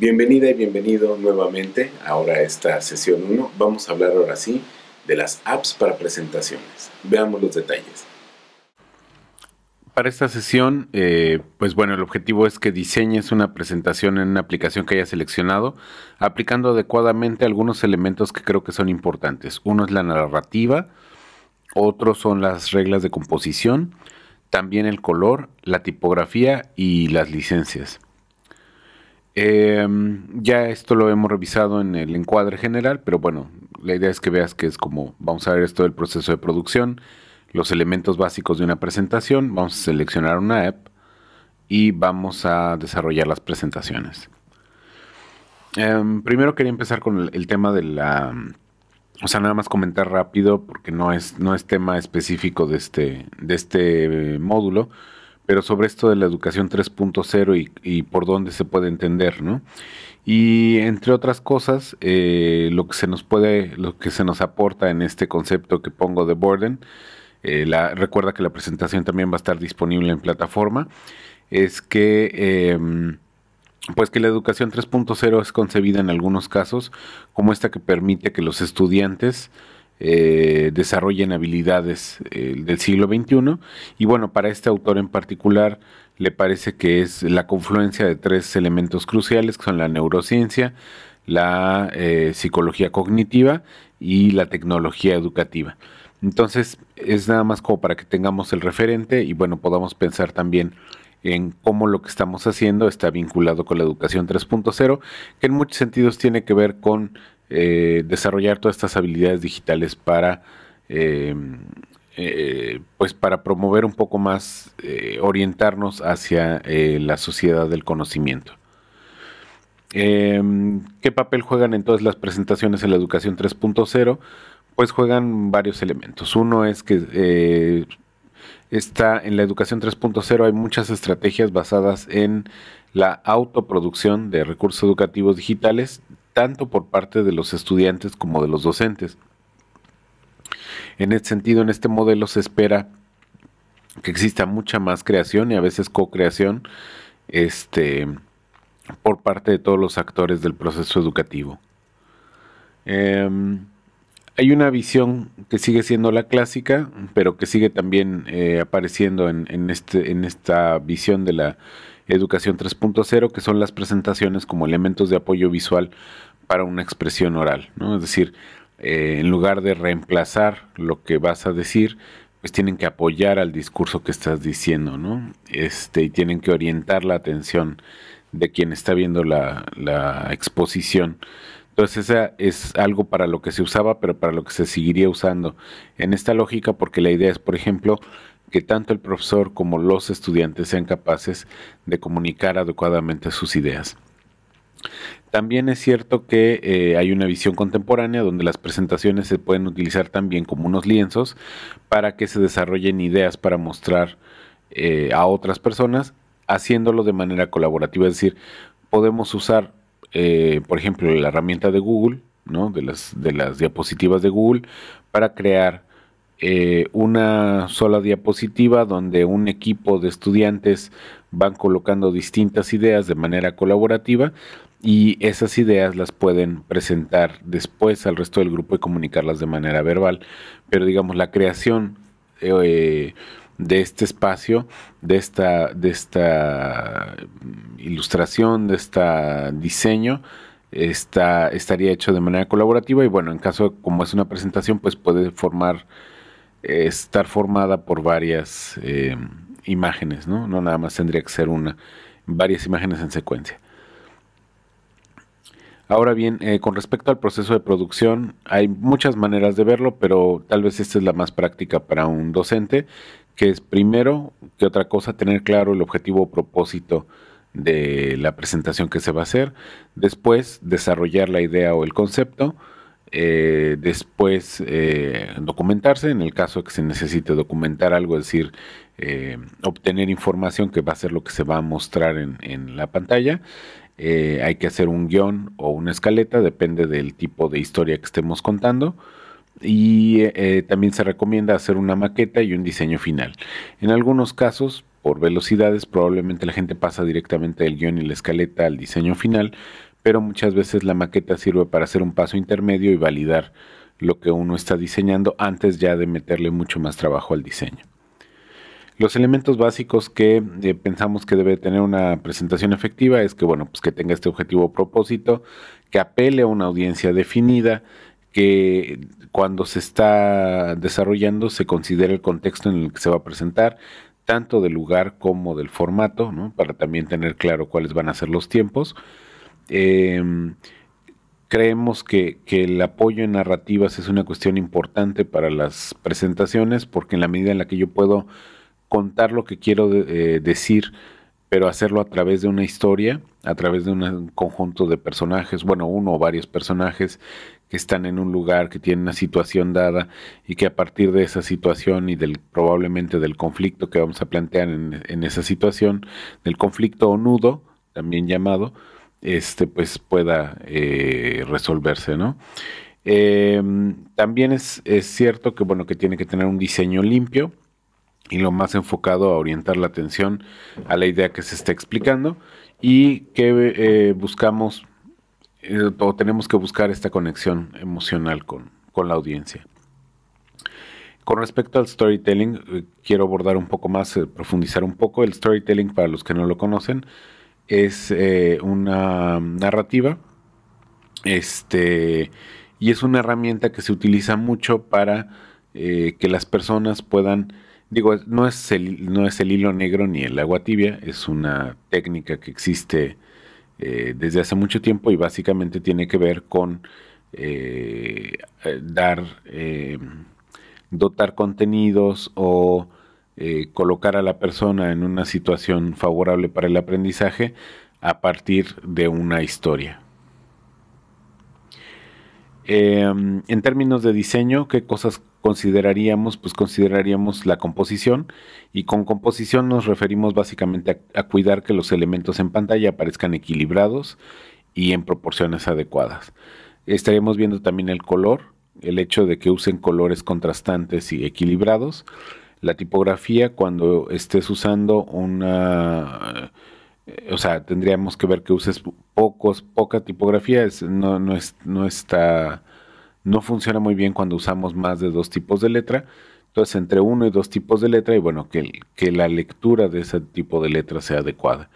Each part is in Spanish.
Bienvenida y bienvenido nuevamente ahora a esta sesión 1. Vamos a hablar ahora sí de las apps para presentaciones. Veamos los detalles. Para esta sesión, eh, pues bueno, el objetivo es que diseñes una presentación en una aplicación que hayas seleccionado, aplicando adecuadamente algunos elementos que creo que son importantes. Uno es la narrativa, otro son las reglas de composición, también el color, la tipografía y las licencias. Em, ya esto lo hemos revisado en el encuadre general, pero bueno, la idea es que veas que es como vamos a ver esto del proceso de producción, los elementos básicos de una presentación, vamos a seleccionar una app y vamos a desarrollar las presentaciones. Em, primero quería empezar con el, tema de la... O sea, nada más comentar rápido porque no es, no es tema específico de este, de este módulo pero sobre esto de la educación 3.0 y, por dónde se puede entender, ¿no? Y entre otras cosas, eh, lo que se nos puede, lo que se nos aporta en este concepto que pongo de Borden, eh, recuerda que la presentación también va a estar disponible en plataforma, es que em, pues que la educación 3.0 es concebida en algunos casos como esta que permite que los estudiantes eh, desarrollen habilidades eh, del siglo XXI. Y bueno, para este autor en particular le parece que es la confluencia de tres elementos cruciales, que son la neurociencia, la eh, psicología cognitiva y la tecnología educativa. Entonces, es nada más como para que tengamos el referente y bueno, podamos pensar también en cómo lo que estamos haciendo está vinculado con la educación 3.0, que en muchos sentidos tiene que ver con eh, desarrollar todas estas habilidades digitales para, eh, eh, pues para promover un poco más, orientarnos hacia la sociedad del conocimiento. Em, ¿Qué papel juegan entonces las presentaciones en la educación 3.0? Pues juegan varios elementos. Uno es que está en la educación 3.0 hay muchas estrategias basadas en la autoproducción de recursos educativos digitales, tanto por parte de los estudiantes como de los docentes. En este sentido, en este modelo se espera que exista mucha más creación y a veces co-creación este, por parte de todos los actores del proceso educativo. Em, hay una visión que sigue siendo la clásica, pero que sigue también eh, apareciendo en, en, este, en esta visión de la educación 3.0, que son las presentaciones como elementos de apoyo visual para una expresión oral. ¿no? Es decir, eh, en lugar de reemplazar lo que vas a decir, pues tienen que apoyar al discurso que estás diciendo, ¿no? Este, y tienen que orientar la atención de quien está viendo la, la exposición entonces esa es algo para lo que se usaba, pero para lo que se seguiría usando. En esta lógica, porque la idea es, por ejemplo, que tanto el profesor como los estudiantes sean capaces de comunicar adecuadamente sus ideas. También es cierto que eh, hay una visión contemporánea donde las presentaciones se pueden utilizar también como unos lienzos para que se desarrollen ideas para mostrar eh, a otras personas, haciéndolo de manera colaborativa. Es decir, podemos usar eh, por ejemplo, la herramienta de Google, ¿no? de, las, de las diapositivas de Google, para crear eh, una sola diapositiva donde un equipo de estudiantes van colocando distintas ideas de manera colaborativa y esas ideas las pueden presentar después al resto del grupo y comunicarlas de manera verbal. Pero digamos, la creación... Eh, de este espacio, de esta, de esta ilustración, de este diseño, está, estaría hecho de manera colaborativa y bueno, en caso como es una presentación, pues puede formar, estar formada por varias em, imágenes, ¿no? No nada más tendría que ser una, varias imágenes en secuencia. Ahora bien, eh, con respecto al proceso de producción, hay muchas maneras de verlo, pero tal vez esta es la más práctica para un docente, que es primero que otra cosa tener claro el objetivo o propósito de la presentación que se va a hacer, después desarrollar la idea o el concepto, eh, después eh, documentarse, en el caso que se necesite documentar algo, es decir, eh, obtener información que va a ser lo que se va a mostrar en, en la pantalla. hay que hacer un guión o una escaleta, depende del tipo de historia que estemos contando y eh, también se recomienda hacer una maqueta y un diseño final. En algunos casos, por velocidades, probablemente la gente pasa directamente del guión y la escaleta al diseño final, pero muchas veces la maqueta sirve para hacer un paso intermedio y validar lo que uno está diseñando antes ya de meterle mucho más trabajo al diseño. Los elementos básicos que eh, pensamos que debe tener una presentación efectiva es que, bueno, pues que tenga este objetivo o propósito, que apele a una audiencia definida, que cuando se está desarrollando se considera el contexto en el que se va a presentar, tanto del lugar como del formato, para también tener claro cuáles van a ser los tiempos. Em, creemos que, el apoyo en narrativas es una cuestión importante para las presentaciones, porque en la medida en la que yo puedo contar lo que quiero eh, decir, pero hacerlo a través de una historia, a través de un conjunto de personajes, bueno, uno o varios personajes que están en un lugar, que tienen una situación dada y que a partir de esa situación y del probablemente del conflicto que vamos a plantear en, esa situación, del conflicto o nudo, también llamado, este pues pueda eh, resolverse, ¿no? Em, también es, es cierto que bueno que tiene que tener un diseño limpio, y lo más enfocado a orientar la atención a la idea que se está explicando y que eh, buscamos eh, o tenemos que buscar esta conexión emocional con, la audiencia. Con respecto al storytelling, eh, quiero abordar un poco más, profundizar un poco. El storytelling, para los que no lo conocen, es una narrativa este, y es una herramienta que se utiliza mucho para que las personas puedan Digo, no es, el, no es el hilo negro ni el agua tibia, es una técnica que existe eh, desde hace mucho tiempo y básicamente tiene que ver con eh, dar, eh, dotar contenidos o colocar a la persona en una situación favorable para el aprendizaje a partir de una historia. Em, en términos de diseño, ¿qué cosas consideraríamos? Pues consideraríamos la composición y con composición nos referimos básicamente a, cuidar que los elementos en pantalla aparezcan equilibrados y en proporciones adecuadas. Estaríamos viendo también el color, el hecho de que usen colores contrastantes y equilibrados. La tipografía, cuando estés usando una... Eh, o sea, tendríamos que ver que uses pocos, poca tipografía, no, es, no está, no funciona muy bien cuando usamos más de dos tipos de letra. Entonces, entre uno y dos tipos de letra, y bueno, que, que la lectura de ese tipo de letra sea adecuada.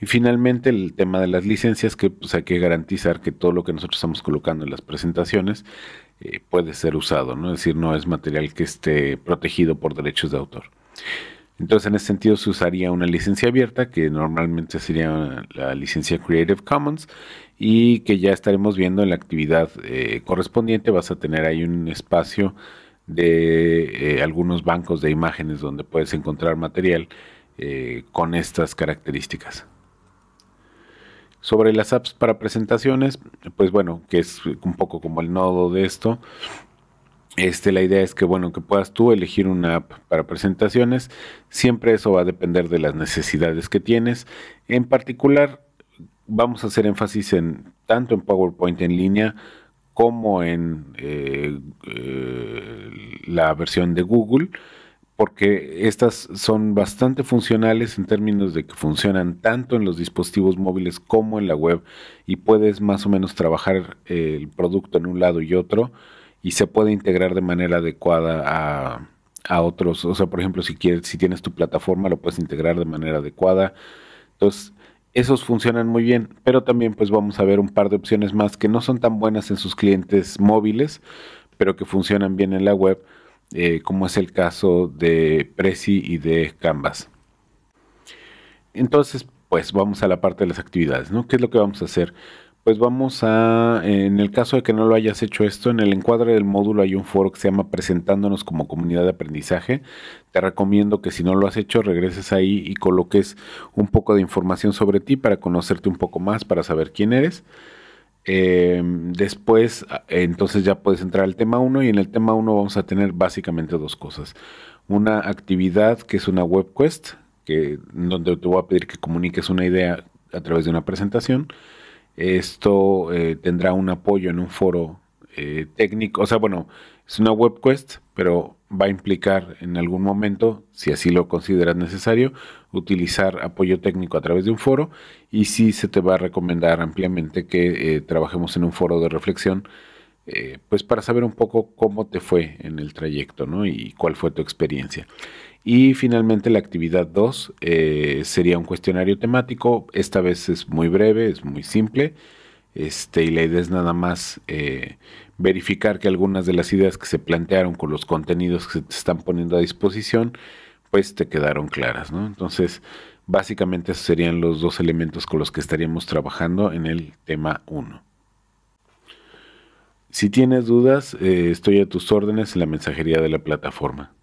Y finalmente, el tema de las licencias, que pues, hay que garantizar que todo lo que nosotros estamos colocando en las presentaciones eh, puede ser usado, ¿no? Es decir, no es material que esté protegido por derechos de autor. Entonces, en ese sentido, se usaría una licencia abierta, que normalmente sería la licencia Creative Commons, y que ya estaremos viendo en la actividad eh, correspondiente. Vas a tener ahí un espacio de eh, algunos bancos de imágenes donde puedes encontrar material eh, con estas características. Sobre las apps para presentaciones, pues bueno, que es un poco como el nodo de esto, este, la idea es que, bueno, que puedas tú elegir una app para presentaciones. Siempre eso va a depender de las necesidades que tienes. En particular, vamos a hacer énfasis en tanto en PowerPoint en línea como en eh, eh, la versión de Google, porque estas son bastante funcionales en términos de que funcionan tanto en los dispositivos móviles como en la web y puedes más o menos trabajar eh, el producto en un lado y otro y se puede integrar de manera adecuada a, otros. O sea, por ejemplo, si, quieres, si tienes tu plataforma, lo puedes integrar de manera adecuada. Entonces, esos funcionan muy bien, pero también pues vamos a ver un par de opciones más que no son tan buenas en sus clientes móviles, pero que funcionan bien en la web, eh, como es el caso de Prezi y de Canvas. Entonces, pues vamos a la parte de las actividades, ¿no? ¿Qué es lo que vamos a hacer? pues vamos a, en el caso de que no lo hayas hecho esto, en el encuadre del módulo hay un foro que se llama Presentándonos como comunidad de aprendizaje. Te recomiendo que si no lo has hecho, regreses ahí y coloques un poco de información sobre ti para conocerte un poco más, para saber quién eres. Eh, después, entonces ya puedes entrar al tema 1 y en el tema 1 vamos a tener básicamente dos cosas. Una actividad que es una web que, donde te voy a pedir que comuniques una idea a través de una presentación esto eh, tendrá un apoyo en un foro eh, técnico, o sea, bueno, es una webquest, pero va a implicar en algún momento, si así lo consideras necesario, utilizar apoyo técnico a través de un foro y sí se te va a recomendar ampliamente que eh, trabajemos en un foro de reflexión, pues para saber un poco cómo te fue en el trayecto ¿no? y cuál fue tu experiencia. Y finalmente la actividad 2 eh, sería un cuestionario temático. Esta vez es muy breve, es muy simple. Este, y la idea es nada más eh, verificar que algunas de las ideas que se plantearon con los contenidos que se te están poniendo a disposición, pues te quedaron claras, Entonces, básicamente esos serían los dos elementos con los que estaríamos trabajando en el tema 1. Si tienes dudas, eh, estoy a tus órdenes en la mensajería de la plataforma.